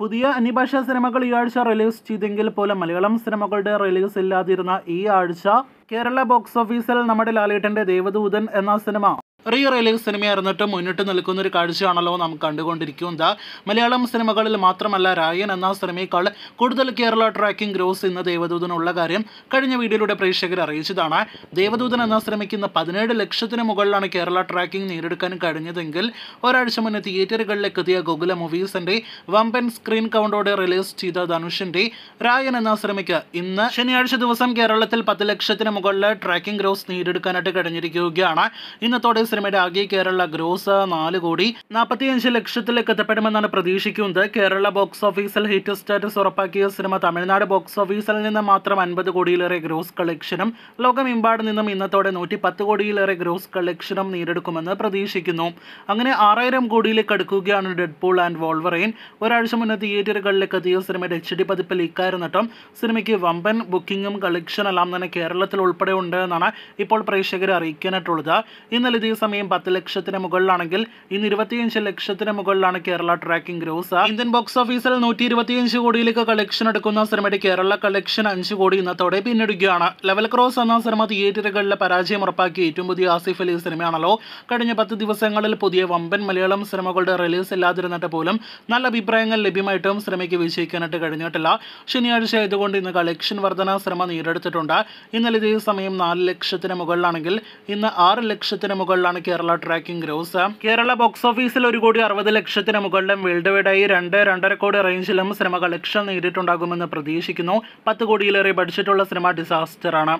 പുതിയ അന്യഭാഷാ സിനിമകൾ ഈ ആഴ്ച റിലീസ് ചെയ്തെങ്കിൽ പോലും മലയാളം സിനിമകളുടെ റിലീസ് ഇല്ലാതിരുന്ന ഈ ആഴ്ച കേരള ബോക്സ് ഓഫീസിൽ നമ്മുടെ ലാലേട്ടൻ്റെ ദേവദൂതൻ എന്ന സിനിമ റീ റിലീസ് സിനിമയായിരുന്നിട്ട് മുന്നിട്ട് നിൽക്കുന്ന ഒരു കാഴ്ചയാണല്ലോ നമുക്ക് കണ്ടുകൊണ്ടിരിക്കുന്നത് മലയാളം സിനിമകളിൽ മാത്രമല്ല രായൻ എന്ന സിനിമയേക്കാൾ കൂടുതൽ കേരള ട്രാക്കിംഗ് ഗ്രോസ് ഇന്ന് ദേവദൂതനുള്ള കാര്യം കഴിഞ്ഞ വീഡിയോയിലൂടെ പ്രേക്ഷകർ അറിയിച്ചതാണ് ദേവദൂതൻ എന്ന സിനിമയ്ക്ക് ഇന്ന് പതിനേഴ് ലക്ഷത്തിന് മുകളിലാണ് കേരള ട്രാക്കിംഗ് നേടിയെടുക്കാൻ കഴിഞ്ഞതെങ്കിൽ ഒരാഴ്ച മുന്നേ തിയേറ്ററുകളിലേക്ക് എത്തിയ ഗോകുല മൂവീസിന്റെ വമ്പൻ സ്ക്രീൻ കൗണ്ടോടെ റിലീസ് ചെയ്ത ധനുഷിന്റെ രായൻ എന്ന സിനിമയ്ക്ക് ഇന്ന് ശനിയാഴ്ച ദിവസം കേരളത്തിൽ പത്ത് ലക്ഷത്തിന് മുകളിൽ ട്രാക്കിംഗ് ഗ്രോസ് നേടിയെടുക്കാനായിട്ട് കഴിഞ്ഞിരിക്കുകയാണ് ഇന്നത്തോടെ സിനിമയുടെ ആകെ കേരള ഗ്രോസ് നാല് കോടി നാൽപ്പത്തിയഞ്ച് ലക്ഷത്തിലേക്ക് എത്തപ്പെടുമെന്നാണ് പ്രതീക്ഷിക്കുന്നത് കേരള ബോക്സ് ഓഫീസിൽ ഹിറ്റ് സ്റ്റാറ്റസ് ഉറപ്പാക്കിയ സിനിമ തമിഴ്നാട് ബോക്സ് ഓഫീസിൽ നിന്ന് മാത്രം അൻപത് കോടിയിലേറെ ഗ്രോസ് കളക്ഷനും ലോകമെമ്പാട് നിന്നും ഇന്നത്തോടെ നൂറ്റി പത്ത് കോടിയിലേറെ ഗ്രോസ് കളക്ഷനും നേടിയെടുക്കുമെന്ന് പ്രതീക്ഷിക്കുന്നു അങ്ങനെ ആറായിരം കോടിയിലേക്ക് അടുക്കുകയാണ് ഡെഡ്പൂൾ ആൻഡ് വോൾവറൈൻ ഒരാഴ്ച മുന്നേ തിയേറ്ററുകളിലേക്ക് എത്തിയ സിനിമയുടെ എച്ച് ഡി പതിപ്പിൽ ഇക്കാരുന്നിട്ടും സിനിമയ്ക്ക് വമ്പൻ ബുക്കിങ്ങും കളക്ഷനെല്ലാം തന്നെ കേരളത്തിൽ ഉൾപ്പെടെ ഉണ്ട് എന്നാണ് ഇപ്പോൾ പ്രേക്ഷകരെ അറിയിക്കാനായിട്ടുള്ളത് ഇന്നലെ ദിവസം അതേസമയം പത്ത് ലക്ഷത്തിന് മുകളിലാണെങ്കിൽ ഇന്ന് ഇരുപത്തിയഞ്ച് ലക്ഷത്തിന് മുകളിലാണ് Kerala tracking gross Indian box ഓഫീസിൽ നൂറ്റി ഇരുപത്തിയഞ്ച് കോടിയിലേക്ക് കളക്ഷൻ എടുക്കുന്ന സിനിമയുടെ കേരള കളക്ഷൻ അഞ്ച് കോടി ഇന്നത്തോടെ പിന്നിടുകയാണ് ലെവൽ ക്രോസ് എന്ന സിനിമ തിയേറ്ററുകളിലെ പരാജയം ഉറപ്പാക്കിയ ഏറ്റവും പുതിയ ആസിഫ് അലി സിനിമയാണല്ലോ കഴിഞ്ഞ പത്ത് ദിവസങ്ങളിൽ പുതിയ വമ്പൻ മലയാളം സിനിമകളുടെ റിലീസ് ഇല്ലാതിരുന്നിട്ട് പോലും നല്ല അഭിപ്രായങ്ങൾ ലഭ്യമായിട്ടും സിനിമയ്ക്ക് വിജയിക്കാനായിട്ട് കഴിഞ്ഞിട്ടില്ല ശനിയാഴ്ച ആയതുകൊണ്ട് ഇന്ന് കളക്ഷൻ വർധന സിനിമ നേരിടുത്തിട്ടുണ്ട് ഇന്നലെ ഇതേ സമയം നാല് ലക്ഷത്തിന് മുകളിലാണെങ്കിൽ ഇന്ന് ആറ് ലക്ഷത്തിന് മുകളിൽ മുകളിലാണ് Kerala tracking gross Kerala box ഓഫീസിൽ ഒരു കോടി അറുപത് ലക്ഷത്തിന് മുകളിലും വേൾഡ് വൈഡായി രണ്ട് രണ്ടര കോടി റേഞ്ചിലും സിനിമ കളക്ഷൻ നേരിട്ടുണ്ടാകുമെന്ന് പ്രതീക്ഷിക്കുന്നു പത്ത് കോടിയിലേറെ ബഡ്ജറ്റുള്ള സിനിമ ഡിസാസ്റ്ററാണ്